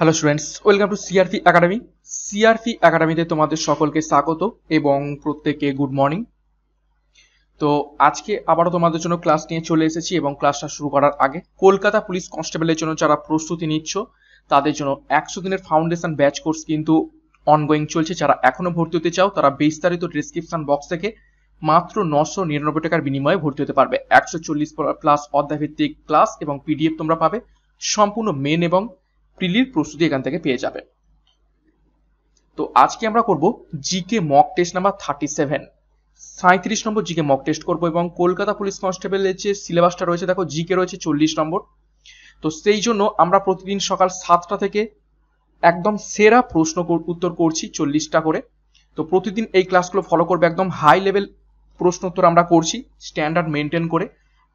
hello students welcome to CRP academy CRP একাডেমিতে তোমাদের সকলকে স্বাগত এবং প্রত্যেককে গুড মর্নিং তো আজকে আবারও তোমাদের জন্য ক্লাস নিয়ে চলে এসেছি এবং ক্লাসটা শুরু করার আগে কলকাতা পুলিশ কনস্টেবলের জন্য যারা প্রস্তুতি নিচ্ছ তাদের জন্য একশো দিনের ফাউন্ডেশন ব্যাচ কোর্স কিন্তু অনগোয়িং চলছে যারা এখনও ভর্তি হতে চাও তারা বিস্তারিত ডিসক্রিপশন বক্স থেকে মাত্র নশো নিরানব্বই টাকার বিনিময়ে ভর্তি হতে পারবে একশো চল্লিশ প্লাস অধ্যায়ভিত্তিক ক্লাস এবং পিডিএফ তোমরা পাবে সম্পূর্ণ মেন এবং প্রিলির প্রস্তুতি এখান থেকে পেয়ে যাবে তো আজকে আমরা করব GK mock test number thirty seven সাঁত্রিশ নম্বর জিকে মক টেস্ট করব এবং কলকাতা পুলিশ কনস্টেবলের যে সিলেবাসটা রয়েছে দেখো জিকে রয়েছে চল্লিশ নম্বর তো সেই জন্য আমরা প্রতিদিন সকাল সাতটা থেকে একদম সেরা প্রশ্ন উত্তর করছি চল্লিশটা করে তো প্রতিদিন এই ক্লাসগুলো ফলো করবে একদম হাই লেভেল প্রশ্ন উত্তর আমরা করছি স্ট্যান্ডার্ড মেনটেন করে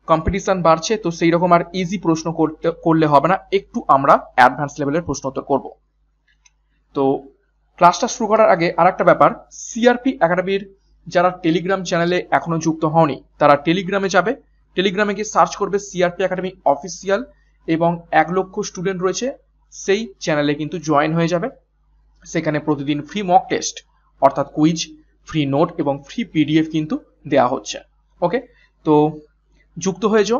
কম্পিটিশন বাড়ছে তো সেই রকম আর ইজি প্রশ্ন করতে করলে হবে না একটু আমরা অ্যাডভান্স লেভেলের প্রশ্ন উত্তর করব তো ক্লাসটা শুরু করার আগে আর একটা ব্যাপার সিআরপি একাডেমির যারা টেলিগ্রাম চ্যানেলে এখনো যুক্ত হওনি তারা টেলিগ্রামে যাবে টেলিগ্রামে গিয়ে সার্চ করবে সিআরপি একাডেমি অফিসিয়াল এবং এক লক্ষ স্টুডেন্ট রয়েছে সেই চ্যানেলে কিন্তু জয়েন হয়ে যাবে সেখানে প্রতিদিন ফ্রি মক টেস্ট অর্থাৎ কুইজ ফ্রি নোট এবং ফ্রি পিডিএফ কিন্তু দেয়া হচ্ছে ওকে তো যুক্ত হয়ে যাও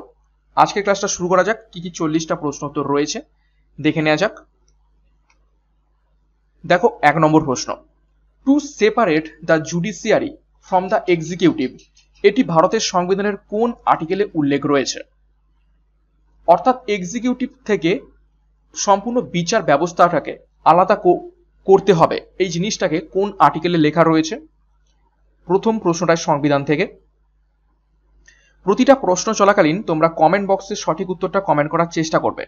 আজকের ক্লাসটা শুরু করা যাক কি কি চল্লিশটা প্রশ্ন উত্তর রয়েছে দেখে নেওয়া যাক দেখো এক নম্বর প্রশ্ন to separate the judiciary from the executive এটি ভারতের সংবিধানের কোন আর্টিকেলে উল্লেখ রয়েছে অর্থাৎ এক্সিকিউটিভ থেকে সম্পূর্ণ বিচার ব্যবস্থাটাকে আলাদা করতে হবে এই জিনিসটাকে কোন আর্টিকেলে লেখা রয়েছে প্রথম প্রশ্নটা সংবিধান থেকে প্রতিটা প্রশ্ন চলাকালীন তোমরা কমেন্ট বক্সে সঠিক উত্তরটা কমেন্ট করার চেষ্টা করবে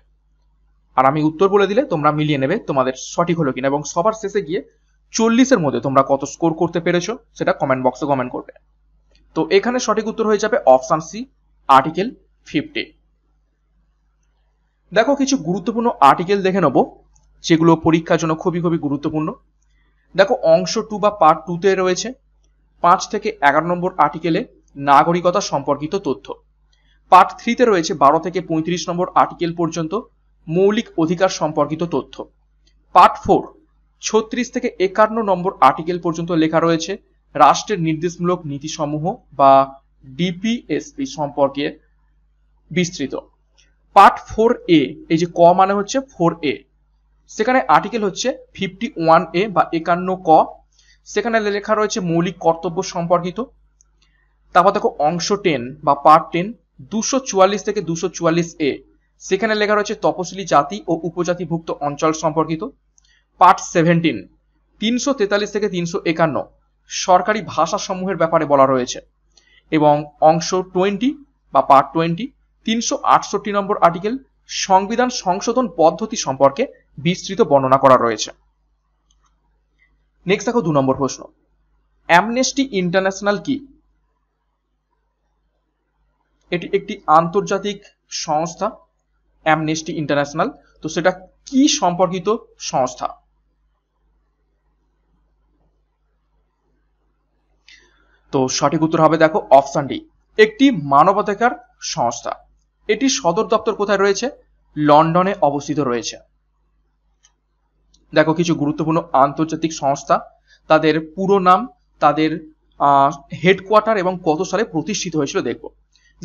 আর আমি উত্তর বলে দিলে তোমরা মিলিয়ে নেবে তোমাদের সঠিক হলো কিনা এবং সবার শেষে গিয়ে চল্লিশের মধ্যে তোমরা কত স্কোর করতে পেরেছো সেটা কমেন্ট বক্সে কমেন্ট করবে তো এখানে সঠিক উত্তর হয়ে যাবে অপশান সি আর্টিকেল ফিফটি দেখো কিছু গুরুত্বপূর্ণ আর্টিকেল দেখে নেবো যেগুলো পরীক্ষার জন্য খুবই খুবই গুরুত্বপূর্ণ দেখো অংশ টু বা পার্ট টুতে রয়েছে পাঁচ থেকে এগারো নম্বর আর্টিকেলে নাগরিকতা সম্পর্কিত তথ্য পার্ট থ্রিতে রয়েছে বারো থেকে পঁয়ত্রিশ নম্বর আর্টিকেল পর্যন্ত মৌলিক অধিকার সম্পর্কিত তথ্য পার্ট ফোর ছত্রিশ থেকে একান্ন নম্বর আর্টিকেল পর্যন্ত লেখা রয়েছে রাষ্ট্রের নির্দেশমূলক নীতিসমূহ বা ডিপিএসপি সম্পর্কে বিস্তৃত পার্ট ফোর এ এই যে ক মানে হচ্ছে ফোর এ সেখানে আর্টিকেল হচ্ছে ফিফটি ওয়ান এ বা একান্ন ক সেখানে লেখা রয়েছে মৌলিক কর্তব্য সম্পর্কিত তারপর দেখো অংশ টেন বা পার্ট টেন দুশো চুয়াল্লিশ থেকে দুশো চুয়াল্লিশ এ সেখানে লেখা রয়েছে তপশিলি জাতি ও উপজাতিভুক্ত অঞ্চল সম্পর্কিত পার্ট সেভেন্টিন তিনশো তেতাল্লিশ থেকে তিনশো একান্ন সরকারি ভাষাসমূহের ব্যাপারে বলা রয়েছে এবং অংশ টোয়েন্টি বা পার্ট টোয়েন্টি তিনশো আটষট্টি নম্বর আর্টিকেল সংবিধান সংশোধন পদ্ধতি সম্পর্কে বিস্তৃত বর্ণনা করা রয়েছে নেক্সট দেখো দু নম্বর প্রশ্ন অ্যামনেস্টি ইন্টারন্যাশনাল কি এটি একটি আন্তর্জাতিক সংস্থা অ্যামনেস্টি ইন্টারন্যাশনাল তো সেটা কি সম্পর্কিত সংস্থা তো সঠিক উত্তর হবে দেখো অপশান ডি একটি মানবাধিকার সংস্থা এটি সদর দপ্তর কোথায় রয়েছে লন্ডনে অবস্থিত রয়েছে দেখো কিছু গুরুত্বপূর্ণ আন্তর্জাতিক সংস্থা তাদের পুরো নাম তাদের হেডকোয়ার্টার এবং কত সালে প্রতিষ্ঠিত হয়েছিল দেখবো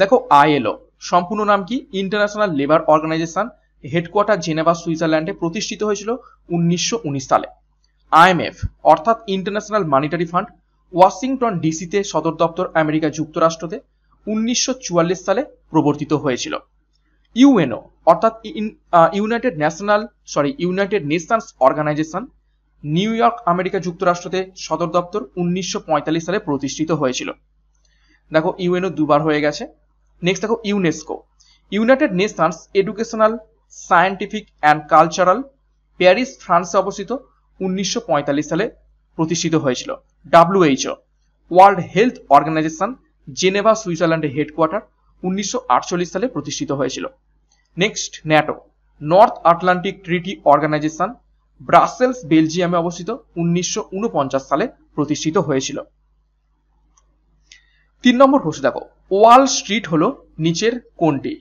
দেখো আইএলও সম্পূর্ণ নাম কি international labour organization headquarter Geneva সুইজারল্যান্ডে প্রতিষ্ঠিত হয়েছিল উনিশশো সালে আইএমএফ অর্থাৎ ইন্টারন্যাশনাল মানিটারি ফান্ড ওয়াশিংটন ডিসিতে সদর দপ্তর আমেরিকা যুক্তরাষ্ট্রতে উনিশশো সালে প্রবর্তিত হয়েছিল ইউএনও অর্থাৎ united national sorry united nations organization New York America যুক্তরাষ্ট্রতে সদর দপ্তর উনিশশো সালে প্রতিষ্ঠিত হয়েছিল দেখো ইউএনও দুবার হয়ে গেছে নেক্সট দেখো UNESCO united nations educational scientific and cultural Paris ফ্রান্সে অবস্থিত উনিশশো সালে প্রতিষ্ঠিত হয়েছিল WHO world health organization Geneva সুইজারল্যান্ডের হেডকোয়ার্টার উনিশশো সালে প্রতিষ্ঠিত হয়েছিল next NATO north atlantic treaty organization Brussels বেলজিয়ামে অবস্থিত উনিশশো সালে প্রতিষ্ঠিত হয়েছিল তিন নম্বর প্রশ্ন দেখো ওয়াল স্ট্রিট হলো নিচের কোনটি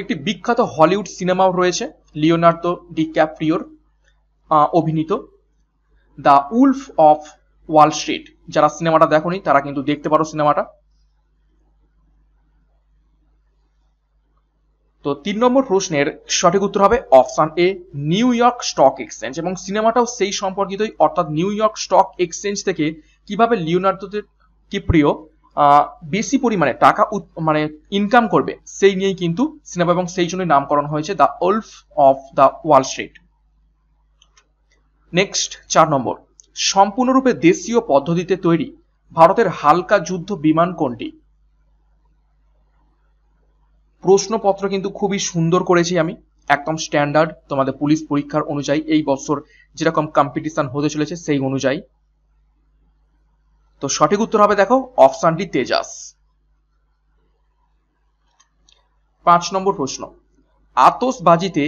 একটি বিখ্যাত হলিউড সিনেমাও রয়েছে লিওনার্দো ডি ক্যাপ্রিওর অভিনীত the wolf of Wall Street যারা সিনেমাটা দেখনি তারা কিন্তু দেখতে পারো সিনেমাটা তো তিন নম্বর প্রশ্নের সঠিক উত্তর হবে option A New York stock exchange এবং সিনেমাটাও সেই সম্পর্কিতই অর্থাৎ নিউ ইয়র্ক স্টক এক্সচেঞ্জ থেকে কিভাবে লিওনার্দোদের কি প্রিয় বেশি পরিমাণে টাকা মানে ইনকাম করবে সেই নিয়েই কিন্তু সিনেমা এবং সেই জন্যই নামকরণ হয়েছে the wolf of the Wall Street next চার নম্বর সম্পূর্ণরূপে দেশীয় পদ্ধতিতে তৈরি ভারতের হালকা যুদ্ধ বিমান কোনটি প্রশ্নপত্র কিন্তু খুবই সুন্দর করেছি আমি একদম স্ট্যান্ডার্ড তোমাদের পুলিশ পরীক্ষার অনুযায়ী এই বছর যেরকম কম্পিটিশন হতে চলেছে সেই অনুযায়ী তো সঠিক উত্তর হবে দেখো অপশানটি তেজাস পাঁচ নম্বর প্রশ্ন আতসবাজিতে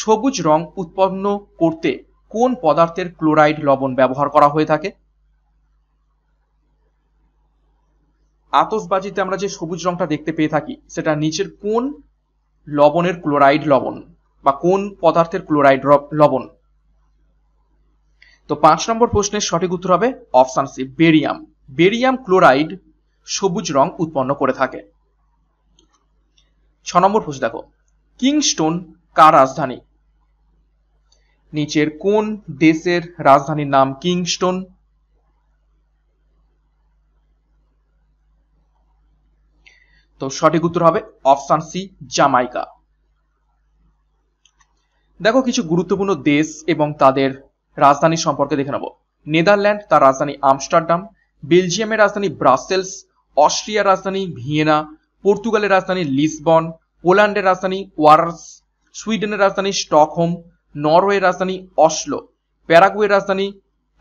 সবুজ রং উৎপন্ন করতে কোন পদার্থের ক্লোরাইড লবণ ব্যবহার করা হয়ে থাকে আতসবাজিতে আমরা যে সবুজ রংটা দেখতে পেয়ে থাকি সেটা নিচের কোন লবণের ক্লোরাইড লবণ বা কোন পদার্থের ক্লোরাইড লবণ তো পাঁচ নম্বর প্রশ্নের সঠিক উত্তর হবে option C barium barium chloride সবুজ রং উৎপন্ন করে থাকে ছ নম্বর প্রশ্ন দেখো কিংস্টোন কার রাজধানী নিচের কোন দেশের রাজধানীর নাম কিংস্টোন তো সঠিক উত্তর হবে অপশান সি জামাইকা দেখো কিছু গুরুত্বপূর্ণ দেশ এবং তাদের রাজধানী সম্পর্কে দেখে নেব নেদারল্যান্ড তার রাজধানী আমস্টারডাম বেলজিয়ামের রাজধানী ব্রাসেলস অস্ট্রিয়ার রাজধানী ভিয়েনা পর্তুগালের রাজধানী লিসবন পোল্যান্ডের রাজধানী ওয়ার্স সুইডেনের রাজধানী স্টকহোম নরওয়ের রাজধানী অসলো প্যারাগুয়ের রাজধানী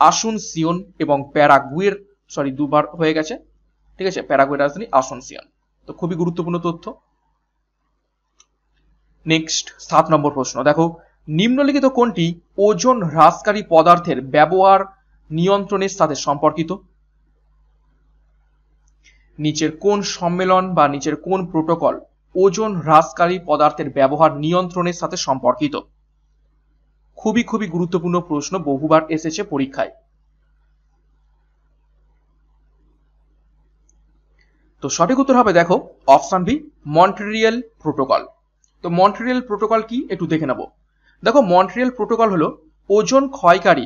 আসুন সিয়ন এবং প্যারাগুয়ের সরি দুবার হয়ে গেছে ঠিক আছে প্যারাগুয়ের রাজধানী আসুন সিয়ন তো খুবই গুরুত্বপূর্ণ তথ্য নেক্সট সাত নম্বর প্রশ্ন দেখো নিম্নলিখিত কোনটি ওজন হ্রাসকারী পদার্থের ব্যবহার নিয়ন্ত্রণের সাথে সম্পর্কিত নিচের কোন সম্মেলন বা নিচের কোন প্রোটোকল ওজন হ্রাসকারী পদার্থের ব্যবহার নিয়ন্ত্রণের সাথে সম্পর্কিত খুবই খুবই গুরুত্বপূর্ণ প্রশ্ন বহুবার এসেছে পরীক্ষায় তো সঠিক উত্তর হবে দেখো অপশন বি মন্ট্রিয়াল প্রোটোকল তো মন্ট্রিয়াল প্রোটোকল কি একটু দেখে নেব দেখো মন্ট্রিয়াল প্রোটোকল হলো ওজন ক্ষয়কারী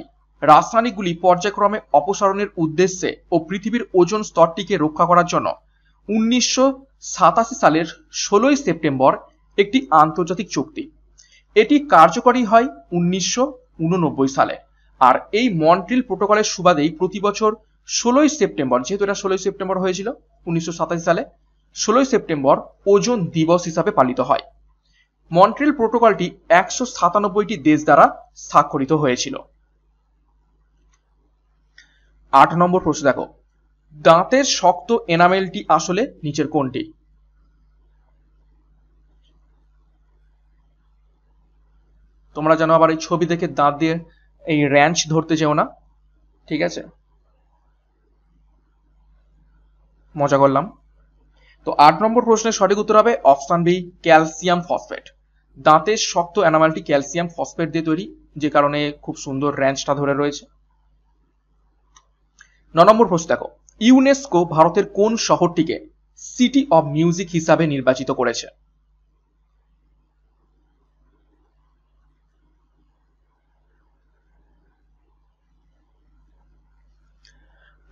রাসায়নিকগুলি পর্যায়ক্রমে অপসারণের উদ্দেশ্যে ও পৃথিবীর ওজন স্তরটিকে রক্ষা করার জন্য উনিশশো সালের ষোলোই সেপ্টেম্বর একটি আন্তর্জাতিক চুক্তি এটি কার্যকরী হয় উনিশশো সালে আর এই মন্ট্রিল প্রোটোকলের সুবাদেই প্রতি বছর ষোলোই সেপ্টেম্বর যেহেতু এটা ষোলোই সেপ্টেম্বর হয়েছিল উনিশশো সালে ষোলোই সেপ্টেম্বর ওজন দিবস হিসাবে পালিত হয় মন্ট্রিল প্রোটোকলটি একশো সাতানব্বইটি দেশ দ্বারা স্বাক্ষরিত হয়েছিল আট নম্বর প্রশ্ন দেখো দাঁতের শক্ত এনামেলটি আসলে নিচের কোনটি তোমরা যেন আবার এই ছবি দেখে দাঁত দিয়ে এই র্যাঞ্চ ধরতে যেও না ঠিক আছে মজা করলাম তো আট নম্বর প্রশ্নের সঠিক উত্তর হবে অপশন বি ক্যালসিয়াম ফসফেট দাঁতের শক্ত অ্যানামালটি ক্যালসিয়াম ফসফেট দিয়ে তৈরি যে কারণে খুব সুন্দর র্যাঞ্চটা ধরে রয়েছে ন নম্বর প্রশ্ন দেখো ইউনেস্কো ভারতের কোন শহরটিকে সিটি অব মিউজিক হিসাবে নির্বাচিত করেছে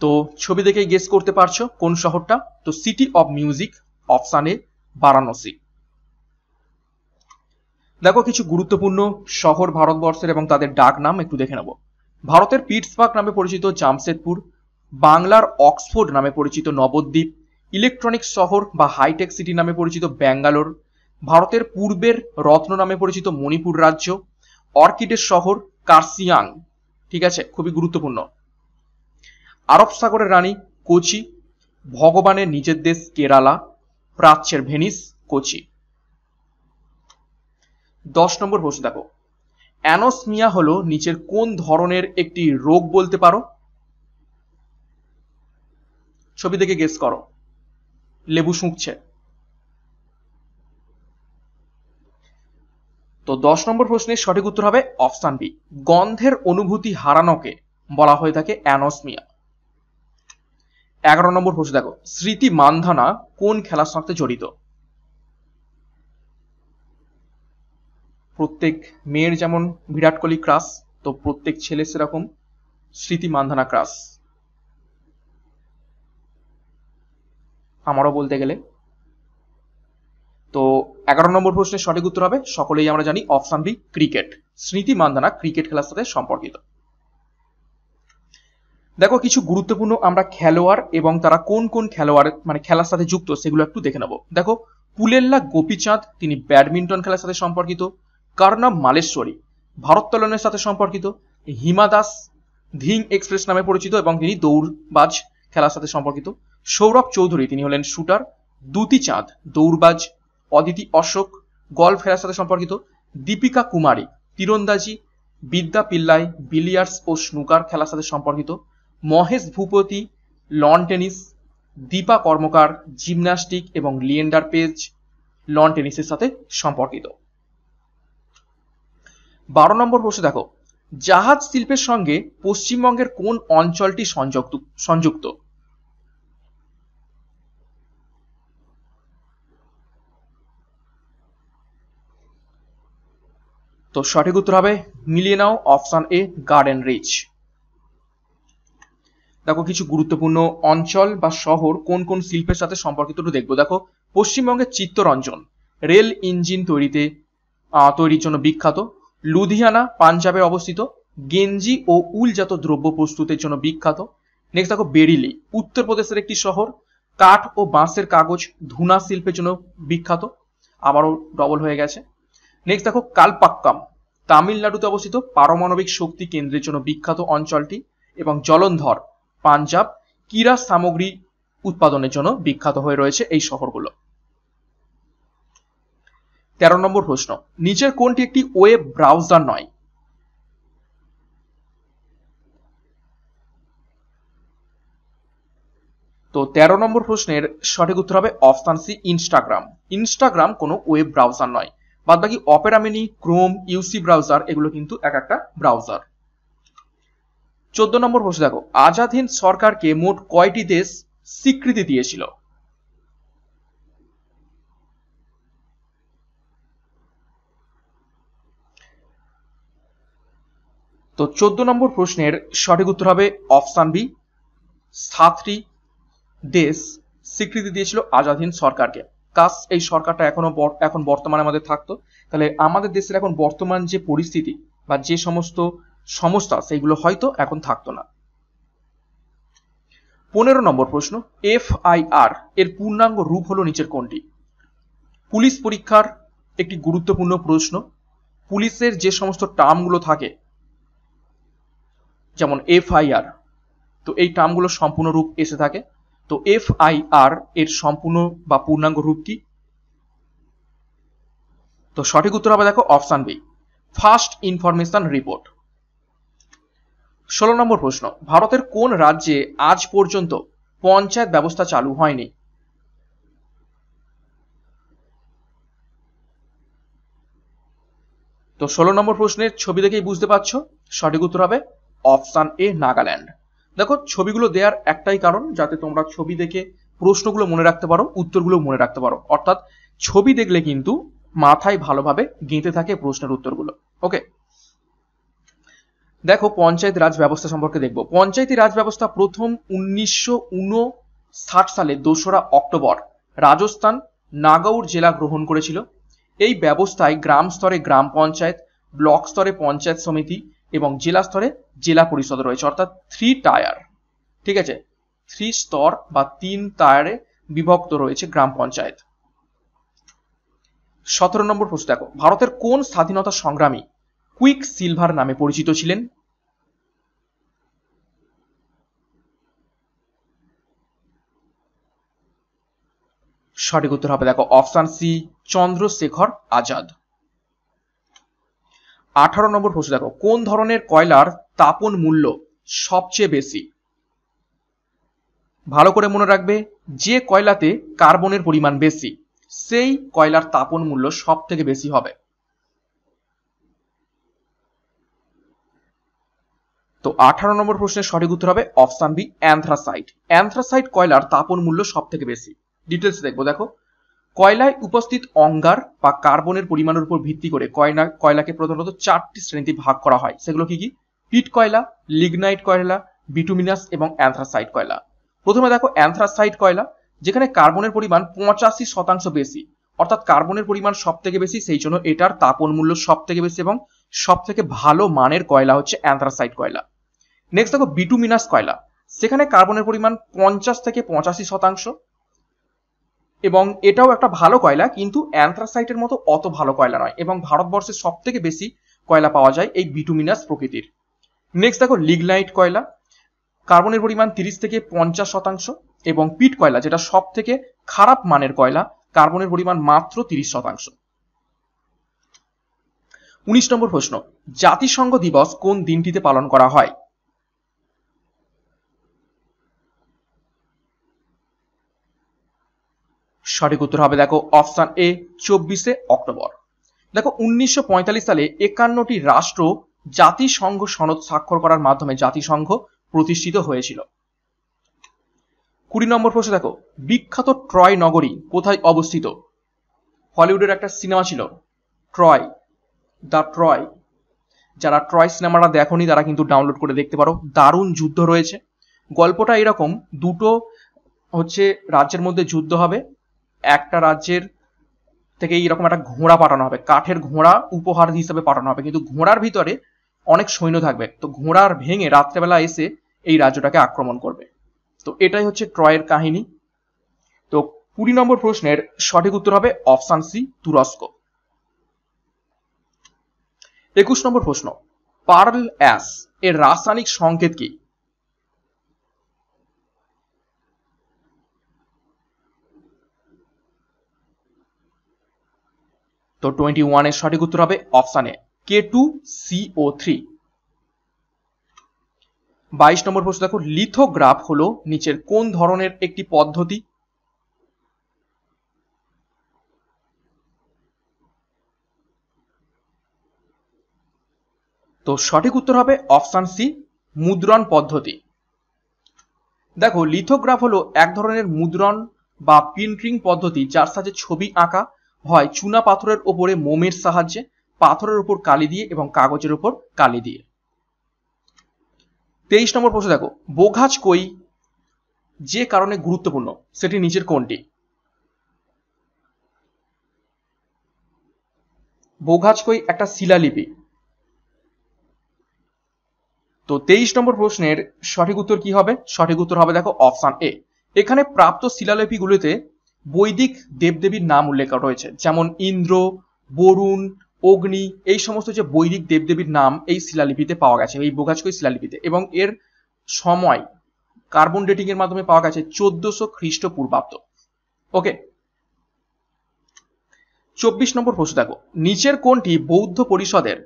তো ছবি দেখে গেস করতে পারছো কোন শহরটা তো city of music option A Varanasi দেখো কিছু গুরুত্বপূর্ণ শহর ভারতবর্ষের এবং তাদের ডাক নাম একটু দেখে নেব ভারতের পিটসবার্গ নামে পরিচিত জামশেদপুর বাংলার অক্সফোর্ড নামে পরিচিত নবদ্বীপ ইলেকট্রনিক্স শহর বা হাইটেক সিটি নামে পরিচিত ব্যাঙ্গালোর ভারতের পূর্বের রত্ন নামে পরিচিত মণিপুর রাজ্য অর্কিডের শহর কার্সিয়াং ঠিক আছে খুবই গুরুত্বপূর্ণ আরব সাগরের রানী কোচি ভগবানের নিজের দেশ কেরালা প্রাচ্যের ভেনিস কোচি দশ নম্বর প্রশ্ন দেখো অ্যানোসমিয়া হলো নিচের কোন ধরনের একটি রোগ বলতে পারো ছবি দেখে গেস করো লেবু শুঁকছে তো দশ নম্বর প্রশ্নের সঠিক উত্তর হবে অপশান বি গন্ধের অনুভূতি হারানোকে বলা হয়ে থাকে অ্যানোসমিয়া এগারো নম্বর প্রশ্ন দেখো স্মৃতি মান্ধানা কোন খেলার সাথে জড়িত প্রত্যেক মেয়ের যেমন বিরাট কোহলি ক্রাস তো প্রত্যেক ছেলে সেরকম স্মৃতি মান্ধানা ক্রাস আমারও বলতে গেলে তো এগারো নম্বর প্রশ্নের সঠিক উত্তর হবে সকলেই আমরা জানি অপশন বি ক্রিকেট স্মৃতি মান্দানা ক্রিকেট খেলার সাথে সম্পর্কিত দেখো কিছু গুরুত্বপূর্ণ আমরা খেলোয়াড় এবং তারা কোন কোন খেলোয়াড় মানে খেলার সাথে যুক্ত সেগুলো একটু দেখে নেবো দেখো পুলেল্লা গোপীচাঁদ তিনি ব্যাডমিন্টন খেলার সাথে সম্পর্কিত কার্ণব মালেশ্বরী ভারোত্তোলনের সাথে সম্পর্কিত হিমা দাস ধিং এক্সপ্রেস নামে পরিচিত এবং তিনি দৌড়বাজ খেলার সাথে সম্পর্কিত সৌরভ চৌধুরী তিনি হলেন শুটার দুতি চাঁদ দৌড়বাজ অদিতি অশোক গল ফেরার সাথে সম্পর্কিত দীপিকা কুমারী তীরন্দাজি বিদ্যা পিল্লাই বিলিয়ার্স ও স্নুকার খেলার সাথে সম্পর্কিত Mahesh Bhupathi lawn tennis Dipa Karmakar gymnastic এবং লিয়েন্ডার পেজ লন টেনিসের সাথে সম্পর্কিত বারো নম্বর প্রশ্ন দেখো জাহাজ শিল্পের সঙ্গে পশ্চিমবঙ্গের কোন অঞ্চলটি সংযুক্ত সংযুক্ত তো সঠিক উত্তর হবে মিলিয়ে নাও অপশন এ গার্ডেন রিচ দেখো কিছু গুরুত্বপূর্ণ অঞ্চল বা শহর কোন কোন শিল্পের সাথে সম্পর্কিত একটু দেখবো দেখো পশ্চিমবঙ্গের চিত্তরঞ্জন রেল ইঞ্জিন তৈরিতে তৈরির জন্য বিখ্যাত লুধিয়ানা পাঞ্জাবে অবস্থিত গেঞ্জি ও উলজাত দ্রব্য প্রস্তুতের জন্য বিখ্যাত নেক্সট দেখো বেরিলি উত্তরপ্রদেশের একটি শহর কাঠ ও বাঁশের কাগজ ধুনা শিল্পের জন্য বিখ্যাত আবারও ডবল হয়ে গেছে নেক্সট দেখো কালপাক্কাম তামিলনাড়ুতে অবস্থিত পারমাণবিক শক্তি কেন্দ্রের জন্য বিখ্যাত অঞ্চলটি এবং জলন্ধর পাঞ্জাব ক্রীড়া সামগ্রী উৎপাদনের জন্য বিখ্যাত হয়ে রয়েছে এই শহরগুলো তেরো নম্বর প্রশ্ন নিচের কোনটি একটি ওয়েব ব্রাউজার নয় তো তেরো নম্বর প্রশ্নের সঠিক উত্তর হবে অপশান সি ইনস্টাগ্রাম ইনস্টাগ্রাম কোনো ওয়েব ব্রাউজার নয় বাদ বাকি Opera Mini Chrome UC browser এগুলো কিন্তু এক একটা ব্রাউজার চোদ্দ নম্বর প্রশ্ন দেখো আজাদহীন সরকারকে মোট কয়টি দেশ স্বীকৃতি দিয়েছিল তো চোদ্দ নম্বর প্রশ্নের সঠিক উত্তর হবে অপশান বি সাতটি দেশ স্বীকৃতি দিয়েছিল আজাদহীন সরকারকে কাজ এই সরকারটা এখনো এখন বর্তমানে আমাদের থাকতো তাহলে আমাদের দেশের এখন বর্তমান যে পরিস্থিতি বা যে সমস্ত সমস্যা সেইগুলো হয়তো এখন থাকতো না পনেরো নম্বর প্রশ্ন এফআইআর এর পূর্ণাঙ্গ রূপ হলো নিচের কোনটি পুলিশ পরীক্ষার একটি গুরুত্বপূর্ণ প্রশ্ন পুলিশের যে সমস্ত টার্মগুলো থাকে যেমন এফআইআর তো এই টার্মগুলো সম্পূর্ণরূপ এসে থাকে তো এফ আই আর এর সম্পূর্ণ বা পূর্ণাঙ্গ রূপ কি তো সঠিক উত্তর হবে দেখো option B first information report ষোলো নম্বর প্রশ্ন ভারতের কোন রাজ্যে আজ পর্যন্ত পঞ্চায়েত ব্যবস্থা চালু হয়নি তো ষোলো নম্বর প্রশ্নের ছবি দেখেই বুঝতে পারছো সঠিক উত্তর হবে অপশান এ নাগাল্যান্ড দেখো ছবিগুলো দেওয়ার একটাই কারণ যাতে তোমরা ছবি দেখে প্রশ্নগুলো মনে রাখতে পারো উত্তরগুলো মনে রাখতে পারো অর্থাৎ ছবি দেখলে কিন্তু মাথায় ভালোভাবে গেঁথে থাকে প্রশ্নের উত্তরগুলো ওকে দেখো পঞ্চায়েত রাজ ব্যবস্থা সম্পর্কে দেখব পঞ্চায়েতী রাজ ব্যবস্থা প্রথম উনিশশো সালে দোসরা অক্টোবর রাজস্থান নাগৌর জেলা গ্রহণ করেছিল এই ব্যবস্থায় গ্রাম স্তরে গ্রাম পঞ্চায়েত ব্লক স্তরে পঞ্চায়েত সমিতি এবং জেলা স্তরে জেলা পরিষদ রয়েছে অর্থাৎ থ্রি টায়ার ঠিক আছে থ্রি স্তর বা তিন টায়ারে বিভক্ত রয়েছে গ্রাম পঞ্চায়েত সতেরো নম্বর প্রশ্ন দেখো ভারতের কোন স্বাধীনতা সংগ্রামী কুইক সিলভার নামে পরিচিত ছিলেন সঠিক উত্তর হবে দেখো অপশান সি চন্দ্রশেখর আজাদ আঠারো নম্বর প্রশ্ন দেখো কোন ধরনের কয়লার তাপন মূল্য সবচেয়ে বেশি ভালো করে মনে রাখবে যে কয়লাতে কার্বনের পরিমাণ বেশি সেই কয়লার তাপন মূল্য সব থেকে বেশি হবে তো আঠারো নম্বর প্রশ্নের সঠিক উত্তর হবে অপশন বি অ্যান্থ্রাসাইট অ্যান্থ্রাসাইট কয়লার তাপন মূল্য সব থেকে বেশি ডিটেলস দেখবো দেখো কয়লায় উপস্থিত অঙ্গার বা কার্বনের পরিমাণের উপর ভিত্তি করে কয়লা কয়লাকে প্রধানত চারটি শ্রেণীতে ভাগ করা হয় সেগুলো কি কি পিট কয়লা লিগনাইট কয়লা বিটুমিনাস এবং অ্যান্থ্রাসাইট কয়লা প্রথমে দেখো অ্যান্থ্রাসাইট কয়লা যেখানে কার্বনের পরিমাণ পঁচাশি শতাংশ বেশি অর্থাৎ কার্বনের পরিমাণ সব থেকে বেশি সেই জন্য এটার তাপন মূল্য সব থেকে বেশি এবং সব থেকে ভালো মানের কয়লা হচ্ছে অ্যান্থ্রাসাইট কয়লা নেক্সট দেখো বিটুমিনাস কয়লা সেখানে কার্বনের পরিমাণ পঞ্চাশ থেকে পঁচাশি শতাংশ এবং এটাও একটা ভালো কয়লা কিন্তু অ্যান্থ্রাসাইটের মতো অত ভালো কয়লা নয় এবং ভারতবর্ষে সব থেকে বেশি কয়লা পাওয়া যায় এই বিটুমিনাস প্রকৃতির নেক্সট দেখো লিগনাইট কয়লা কার্বনের পরিমাণ তিরিশ থেকে পঞ্চাশ শতাংশ এবং পিট কয়লা যেটা সব থেকে খারাপ মানের কয়লা কার্বনের পরিমাণ মাত্র তিরিশ শতাংশ উনিশ নম্বর প্রশ্ন জাতিসংঘ দিবস কোন দিনটিতে পালন করা হয় সঠিক উত্তর হবে দেখো অপশান এ চব্বিশে অক্টোবর দেখো উনিশশো সালে একান্নটি রাষ্ট্র জাতিসংঘ সনদ স্বাক্ষর করার মাধ্যমে জাতিসংঘ প্রতিষ্ঠিত হয়েছিল কুড়ি নম্বর প্রশ্ন দেখো বিখ্যাত ট্রয় নগরী কোথায় অবস্থিত হলিউডের একটা সিনেমা ছিল ট্রয় দ্য ট্রয় যারা ট্রয় সিনেমাটা দেখনি তারা কিন্তু ডাউনলোড করে দেখতে পারো দারুণ যুদ্ধ রয়েছে গল্পটা এরকম দুটো হচ্ছে রাজ্যের মধ্যে যুদ্ধ হবে একটা রাজ্যের থেকে এইরকম একটা ঘোড়া পাঠানো হবে কাঠের ঘোড়া উপহার হিসেবে পাঠানো হবে কিন্তু ঘোড়ার ভিতরে অনেক সৈন্য থাকবে তো ঘোড়ার ভেঙে রাত্রেবেলা এসে এই রাজ্যটাকে আক্রমণ করবে তো এটাই হচ্ছে ট্রয়ের কাহিনী তো কুড়ি নম্বর প্রশ্নের সঠিক উত্তর হবে অপশান সি তুরস্ক একুশ নম্বর প্রশ্ন পার্ল অ্যাস এর রাসায়নিক সংকেত কি তো টোয়েন্টি ওয়ানের সঠিক উত্তর হবে অপশানে কে টু সিও থ্রি বাইশ নম্বর প্রশ্ন দেখো লিথোগ্রাফ হলো নিচের কোন ধরনের একটি পদ্ধতি তো সঠিক উত্তর হবে অপশান সি মুদ্রণ পদ্ধতি দেখো লিথোগ্রাফ হলো এক ধরনের মুদ্রণ বা প্রিন্টিং পদ্ধতি যার সাথে ছবি আঁকা হয় চুনা পাথরের ওপরে মোমের সাহায্যে পাথরের উপর কালি দিয়ে এবং কাগজের উপর কালি দিয়ে তেইশ নম্বর প্রশ্ন দেখো বোঘাজ কই যে কারণে গুরুত্বপূর্ণ সেটি নিচের কোনটি কই একটা শিলালিপি তো তেইশ নম্বর প্রশ্নের সঠিক উত্তর কি হবে সঠিক উত্তর হবে দেখো অপশন এ এখানে প্রাপ্ত শিলালিপিগুলিতে বৈদিক দেবদেবীর নাম উল্লেখ করা রয়েছে যেমন ইন্দ্র বরুণ অগ্নি এই সমস্ত যে বৈদিক দেবদেবীর নাম এই শিলালিপিতে পাওয়া গেছে এই বোগাজকই শিলালিপিতে এবং এর সময় কার্বন ডেটিং এর মাধ্যমে পাওয়া গেছে চোদ্দশো খ্রিস্টপূর্বাব্দ ওকে চব্বিশ নম্বর প্রশ্ন দেখো নিচের কোনটি বৌদ্ধ পরিষদের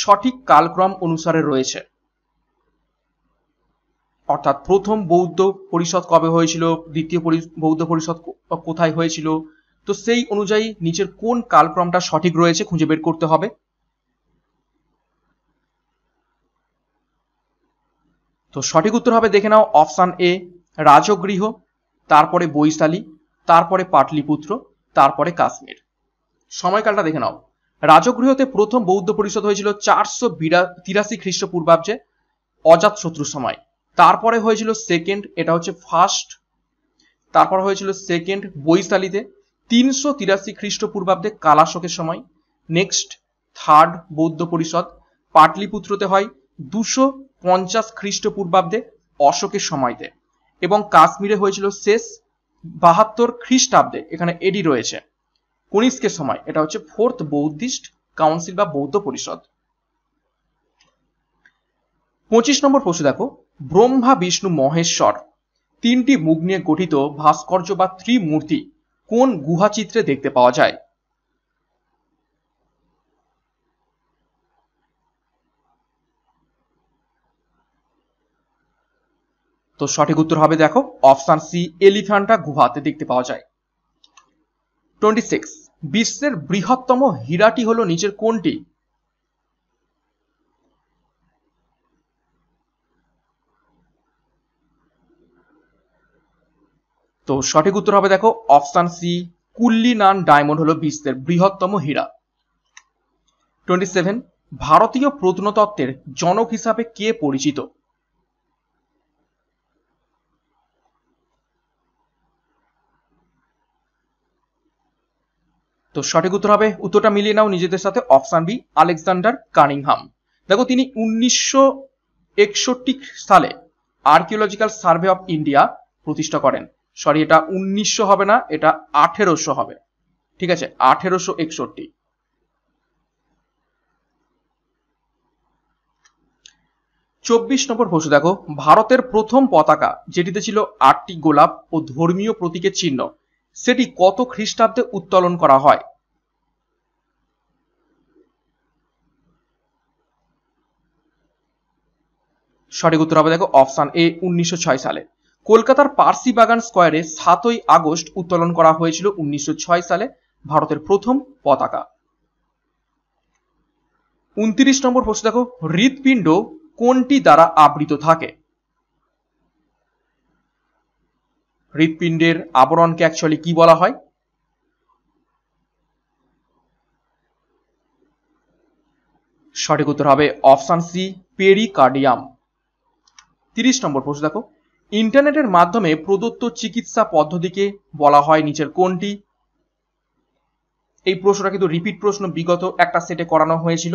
সঠিক কালক্রম অনুসারে রয়েছে অর্থাৎ প্রথম বৌদ্ধ পরিষদ কবে হয়েছিল দ্বিতীয় বৌদ্ধ পরিষদ কোথায় হয়েছিল তো সেই অনুযায়ী নিচের কোন কালক্রমটা সঠিক রয়েছে খুঁজে বের করতে হবে তো সঠিক উত্তর হবে দেখে নাও অপশান এ রাজগৃহ তারপরে বৈশালী তারপরে পাটলিপুত্র তারপরে কাশ্মীর সময়কালটা দেখে নাও রাজগৃহতে প্রথম বৌদ্ধ পরিষদ হয়েছিল চারশো বিরা তিরাশি খ্রিস্টপূর্বাব্দে অজাত অজাতশত্রুর সময় তারপরে হয়েছিল সেকেন্ড এটা হচ্ছে ফার্স্ট তারপর হয়েছিল সেকেন্ড বৈশালীতে তিনশো তিরাশি খ্রিস্টপূর্বাব্দে কালাশোকের সময় নেক্সট থার্ড বৌদ্ধ পরিষদ পাটলিপুত্রতে হয় দুশো পঞ্চাশ খ্রিস্টপূর্বাব্দে অশোকের সময়তে এবং কাশ্মীরে হয়েছিল শেষ বাহাত্তর খ্রিস্টাব্দে এখানে এডি রয়েছে কনিষ্কের সময় এটা হচ্ছে ফোর্থ বৌদ্ধিস্ট কাউন্সিল বা বৌদ্ধ পরিষদ পঁচিশ নম্বর প্রশ্ন দেখো ব্রহ্মা বিষ্ণু মহেশ্বর তিনটি মুখ নিয়ে গঠিত ভাস্কর্য বা ত্রিমূর্তি কোন গুহাচিত্রে দেখতে পাওয়া যায় তো সঠিক উত্তর হবে দেখো অপশান সি এলিফ্যান্টা গুহাতে দেখতে পাওয়া যায় টোয়েন্টি সিক্স বিশ্বের বৃহত্তম হীরাটি হলো নিচের কোনটি তো সঠিক উত্তর হবে দেখো অপশান সি কুল্লি নান ডায়মন্ড হলো বিশ্বের বৃহত্তম হীরা টোয়েন্টি সেভেন ভারতীয় প্রত্নতত্ত্বের জনক হিসাবে কে পরিচিত তো সঠিক উত্তর হবে উত্তরটা মিলিয়ে নাও নিজেদের সাথে অপশান বি আলেকজান্ডার কানিংহাম দেখো তিনি উনিশশো সালে আর্কিওলজিক্যাল সার্ভে অফ ইন্ডিয়া প্রতিষ্ঠা করেন সরি এটা উনিশশো হবে না এটা আঠেরোশো হবে ঠিক আছে আঠেরোশো একষট্টি চব্বিশ নম্বর প্রশ্ন দেখো ভারতের প্রথম পতাকা যেটিতে ছিল আটটি গোলাপ ও ধর্মীয় প্রতীকের চিহ্ন সেটি কত খ্রিস্টাব্দে উত্তোলন করা হয় সঠিক উত্তর হবে দেখো অপশান এ উনিশশো সালে কলকাতার পার্সি বাগান স্কোয়ারে সাতই আগস্ট উত্তোলন করা হয়েছিল উনিশশো সালে ভারতের প্রথম পতাকা উনত্রিশ নম্বর প্রশ্ন দেখো হৃৎপিণ্ড কোনটি দ্বারা আবৃত থাকে হৃৎপিণ্ডের আবরণকে অ্যাকচুয়ালি কি বলা হয় সঠিক উত্তর হবে অপশান সি পেরিকার্ডিয়াম তিরিশ নম্বর প্রশ্ন দেখো ইন্টারনেটের মাধ্যমে প্রদত্ত চিকিৎসা পদ্ধতিকে বলা হয় নিচের কোনটি এই প্রশ্নটা কিন্তু রিপিট প্রশ্ন বিগত একটা সেটে করানো হয়েছিল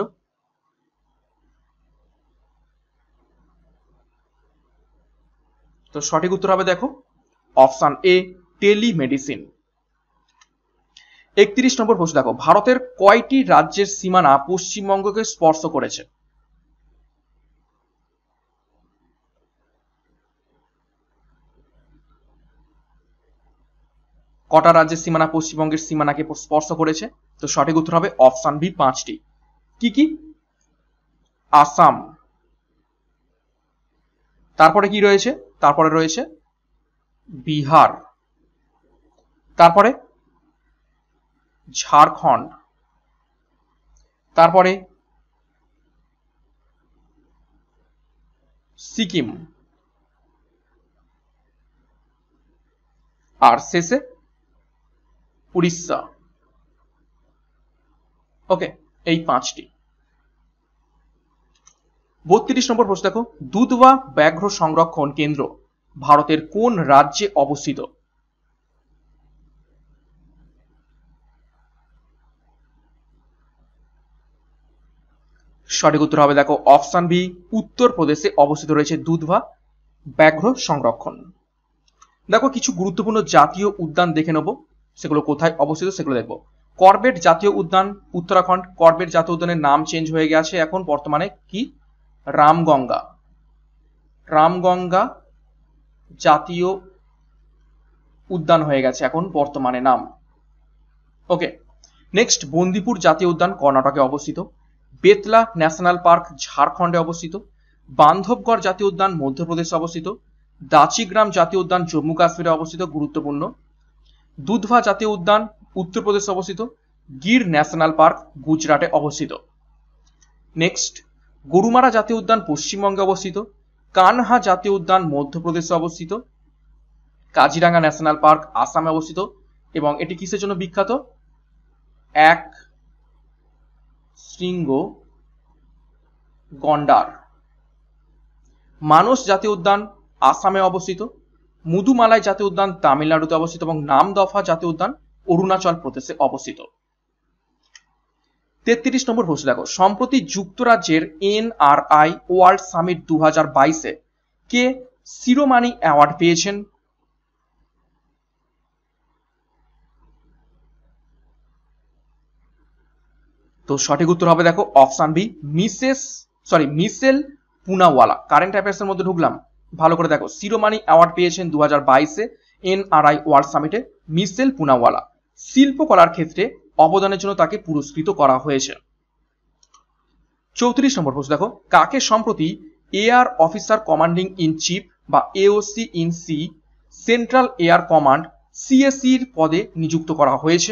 তো সঠিক উত্তর হবে দেখো অপশান এ টেলিমেডিসিন একত্রিশ নম্বর প্রশ্ন দেখো ভারতের কয়টি রাজ্যের সীমানা পশ্চিমবঙ্গকে স্পর্শ করেছে কটা রাজ্যের সীমানা পশ্চিমবঙ্গের সীমানাকে স্পর্শ করেছে তো সঠিক উত্তর হবে অপশান বি পাঁচটি কি কি আসাম তারপরে কি রয়েছে তারপরে রয়েছে বিহার তারপরে ঝাড়খণ্ড তারপরে সিকিম আর শেষে উড়িষ্যা ওকে এই পাঁচটি বত্রিশ নম্বর প্রশ্ন দেখো দুধবা ব্যাঘ্র সংরক্ষণ কেন্দ্র ভারতের কোন রাজ্যে অবস্থিত সঠিক উত্তর হবে দেখো অপশন বি উত্তরপ্রদেশে অবস্থিত রয়েছে দুধবা ব্যাঘ্র সংরক্ষণ দেখো কিছু গুরুত্বপূর্ণ জাতীয় উদ্যান দেখে নেব সেগুলো কোথায় অবস্থিত সেগুলো দেখব করবেট জাতীয় উদ্যান উত্তরাখণ্ড করবেট জাতীয় উদ্যানের নাম চেঞ্জ হয়ে গেছে এখন বর্তমানে কি রামগঙ্গা রামগঙ্গা জাতীয় উদ্যান হয়ে গেছে এখন বর্তমানে নাম ওকে নেক্সট বন্দিপুর জাতীয় উদ্যান কর্ণাটকে অবস্থিত বেতলা ন্যাশনাল পার্ক ঝাড়খণ্ডে অবস্থিত বান্ধবগড় জাতীয় উদ্যান মধ্যপ্রদেশে অবস্থিত দাচিগ্রাম জাতীয় উদ্যান জম্মু কাশ্মীরে অবস্থিত গুরুত্বপূর্ণ দুধভা জাতীয় উদ্যান উত্তরপ্রদেশে অবস্থিত গির ন্যাশনাল পার্ক গুজরাটে অবস্থিত নেক্সট গরুমারা জাতীয় উদ্যান পশ্চিমবঙ্গে অবস্থিত কানহা জাতীয় উদ্যান মধ্যপ্রদেশে অবস্থিত কাজিরাঙ্গা ন্যাশনাল পার্ক আসামে অবস্থিত এবং এটি কিসের জন্য বিখ্যাত এক শৃঙ্গ গন্ডার মানস জাতীয় উদ্যান আসামে অবস্থিত মুদুমালাই জাতীয় উদ্যান তামিলনাড়ুতে অবস্থিত এবং নামদফা জাতীয় উদ্যান অরুণাচল প্রদেশে অবস্থিত তেত্রিশ নম্বর প্রশ্ন দেখো সম্প্রতি যুক্তরাজ্যের এনআরআই ওয়ার্ল্ড সামিট দু হাজার বাইশে কে শিরোমানি অ্যাওয়ার্ড পেয়েছেন তো সঠিক উত্তর হবে দেখো option B Mrs sorry Michelle Poonawalla current affairs এর মধ্যে ঢুকলাম ভালো করে দেখো শিরোমানি অ্যাওয়ার্ড পেয়েছেন দু হাজার বাইশে এনআরআই ওয়ার্ল্ড সামিটে মিসেল পুনাওয়ালা শিল্পকলার ক্ষেত্রে অবদানের জন্য তাকে পুরস্কৃত করা হয়েছে চৌত্রিশ নম্বর প্রশ্ন দেখো কাকে সম্প্রতি air officer commanding in chief বা AOC in C central air command সিএসির পদে নিযুক্ত করা হয়েছে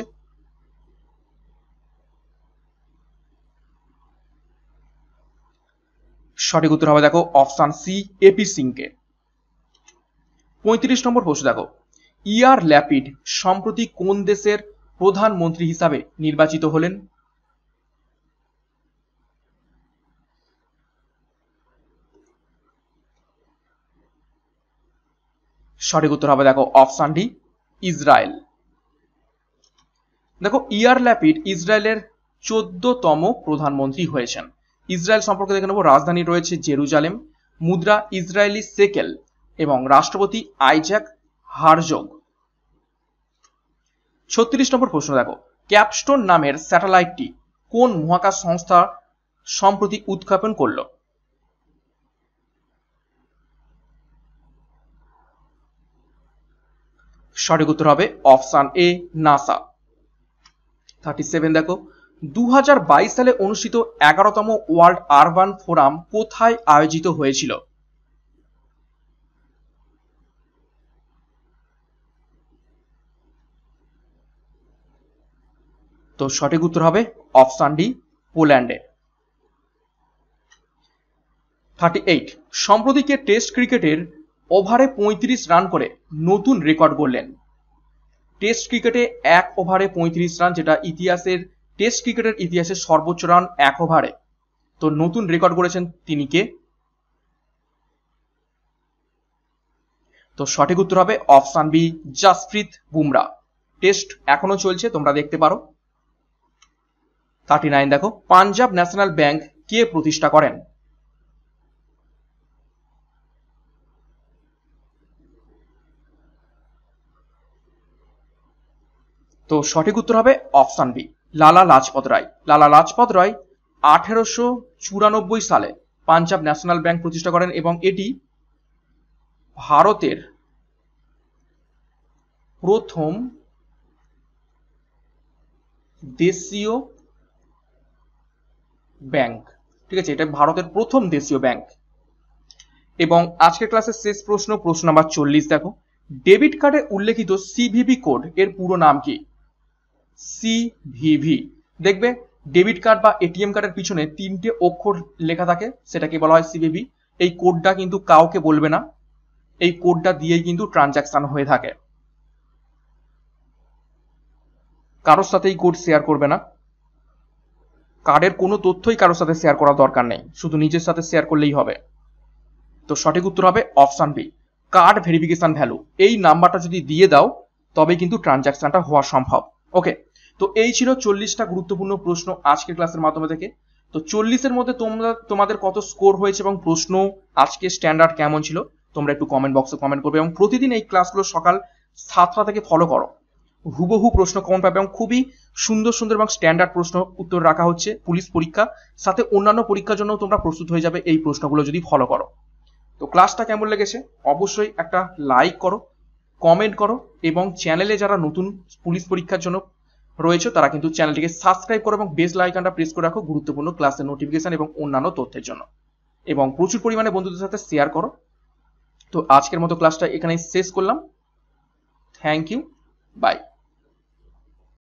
সঠিক উত্তর হবে দেখো অপশান সি এপি সিংকে পঁয়ত্রিশ নম্বর প্রশ্ন দেখো ইয়ার ল্যাপিড সম্প্রতি কোন দেশের প্রধানমন্ত্রী হিসাবে নির্বাচিত হলেন সঠিক উত্তর হবে দেখো অপশান ডি ইসরায়েল দেখো ইয়ার ল্যাপিড ইসরায়েলের চোদ্দতম প্রধানমন্ত্রী হয়েছেন ইসরায়েল সম্পর্কে দেখে নেব রাজধানী রয়েছে জেরুজালেম মুদ্রা ইসরায়েলি সেকেল এবং রাষ্ট্রপতি আইজ্যাক হারজোগ ছত্রিশ নম্বর প্রশ্ন দেখো ক্যাপস্টোন নামের স্যাটেলাইটটি কোন মহাকাশ সংস্থা সম্প্রতি উৎক্ষেপণ করল সঠিক উত্তর হবে option A NASA thirty seven দেখো দু সালে অনুষ্ঠিত এগারোতম ওয়ার্ল্ড আরবান ফোরাম কোথায় আয়োজিত হয়েছিল তো সঠিক উত্তর হবে অপশান ডি পোল্যান্ডে থার্টি এইট সম্প্রতিকে টেস্ট ক্রিকেটের ওভারে ৩৫ রান করে নতুন রেকর্ড গড়লেন টেস্ট ক্রিকেটে এক ওভারে ৩৫ রান যেটা ইতিহাসের টেস্ট ক্রিকেটের ইতিহাসে সর্বোচ্চ রান এক ওভারে তো নতুন রেকর্ড করেছেন তিনি কে তো সঠিক উত্তর হবে option B Jasprit Bumrah test এখনো চলছে তোমরা দেখতে পারো থার্টি নাইন দেখো পাঞ্জাব ন্যাশনাল ব্যাংক কে প্রতিষ্ঠা করেন তো সঠিক উত্তর হবে অপশান বি লালা লাজপত রায় লালা লাজপত রায় আঠেরোশো চুরানব্বই সালে পাঞ্জাব ন্যাশনাল ব্যাংক প্রতিষ্ঠা করেন এবং এটি ভারতের প্রথম দেশীয় ব্যাংক ঠিক আছে এটা ভারতের প্রথম দেশীয় ব্যাংক এবং আজকের ক্লাসের শেষ প্রশ্ন প্রশ্ন নাম্বার চল্লিশ দেখো ডেবিট কার্ডে উল্লেখিত সিভিভি কোড এর পুরো নাম কি সিভিভি দেখবে ডেবিট কার্ড বা এটিএম কার্ডের পিছনে তিনটে অক্ষর লেখা থাকে সেটাকে বলা হয় সিভিভি এই কোডটা কিন্তু কাউকে বলবে না এই কোডটা দিয়েই কিন্তু ট্রানজ্যাকশন হয়ে থাকে কারোর সাথে এই কোড শেয়ার করবে না কার্ডের কোনো তথ্যই কারোর সাথে শেয়ার করা দরকার নেই শুধু নিজের সাথে শেয়ার করলেই হবে তো সঠিক উত্তর হবে option B card verification value এই নাম্বারটা যদি দিয়ে দাও তবে কিন্তু ট্রানজ্যাকশনটা হওয়া সম্ভব ওকে তো এই ছিল চল্লিশটা গুরুত্বপূর্ণ প্রশ্ন আজকের ক্লাসের মাধ্যমে থেকে তো চল্লিশের মধ্যে তোমরা তোমাদের কত স্কোর হয়েছে এবং প্রশ্ন আজকে স্ট্যান্ডার্ড কেমন ছিল তোমরা একটু কমেন্ট বক্সে কমেন্ট করবে এবং প্রতিদিন এই ক্লাসগুলো সকাল সাতটা থেকে ফলো করো হুবহু প্রশ্ন কমন পাবে এবং খুবই সুন্দর সুন্দর এবং স্ট্যান্ডার্ড প্রশ্ন উত্তর রাখা হচ্ছে পুলিশ পরীক্ষা সাথে অন্যান্য পরীক্ষার জন্য তোমরা প্রস্তুত হয়ে যাবে এই প্রশ্নগুলো যদি ফলো করো তো ক্লাসটা কেমন লেগেছে অবশ্যই একটা লাইক করো কমেন্ট করো এবং চ্যানেলে যারা নতুন পুলিশ পরীক্ষার জন্য রয়েছে তারা কিন্তু চ্যানেলটিকে সাবস্ক্রাইব করো এবং বেল লাইকানটা প্রেস করে রাখো গুরুত্বপূর্ণ ক্লাসের নোটিফিকেশন এবং অন্যান্য তথ্যের জন্য এবং প্রচুর পরিমাণে বন্ধুদের সাথে শেয়ার করো তো আজকের মতো ক্লাসটা এখানে শেষ করলাম থ্যাংক ইউ বাই